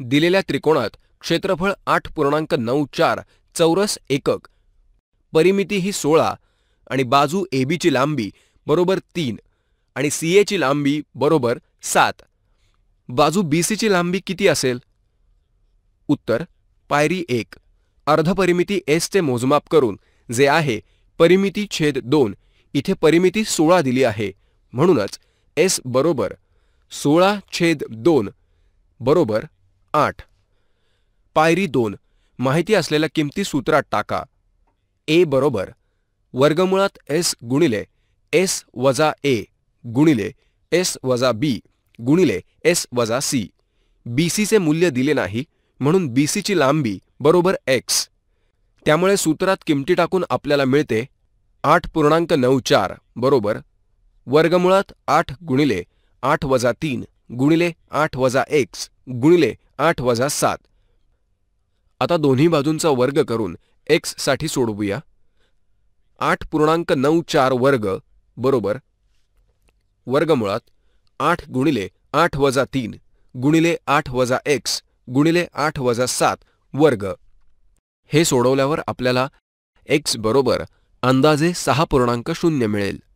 दिलेल्या त्रिकोणात क्षेत्रफळ आठ पूर्णांक नऊ चार चौरस एकक परिमिती ही सोळा आणि बाजू एबीची लांबी बरोबर तीन आणि सी एची लांबी बरोबर सात बाजू बी सीची लांबी किती असेल उत्तर पायरी एक अर्धपरिमिती एसचे मोजमाप करून जे आहे परिमिती छेद दोन इथे परिमिती सोळा दिली आहे म्हणूनच एस बरोबर सोळा छेद दोन बरोबर आठ पायरी दोन माहिती असलेल्या किमती सूत्रात टाका ए बरोबर वर्गमुळात एस गुणिले एस वजा ए गुणिले एस वजा बी गुणिले एस वजा सी बी सीचे मूल्य दिले नाही म्हणून बी सीची लांबी बरोबर एक्स त्यामुळे सूत्रात किमती टाकून आपल्याला मिळते आठ पूर्णांक नऊ चार बरोबर वर्गमुळात आठ गुणिले आठ वजा तीन गुणिले आठ वजा एक्स गुणिले आठ वजा सात आता दोन्ही बाजूंचा वर्ग करून एक्ससाठी सोडवूया आठ पूर्णांक नऊ चार वर्ग बरोबर वर्गमुळात आठ गुणिले आठ वजा तीन गुणिले आठ वजा एक्स गुणिले आठ वजा सात वर्ग हे सोडवल्यावर आपल्याला एक्स बरोबर अंदाजे सहा पूर्णांक शून्य मिळेल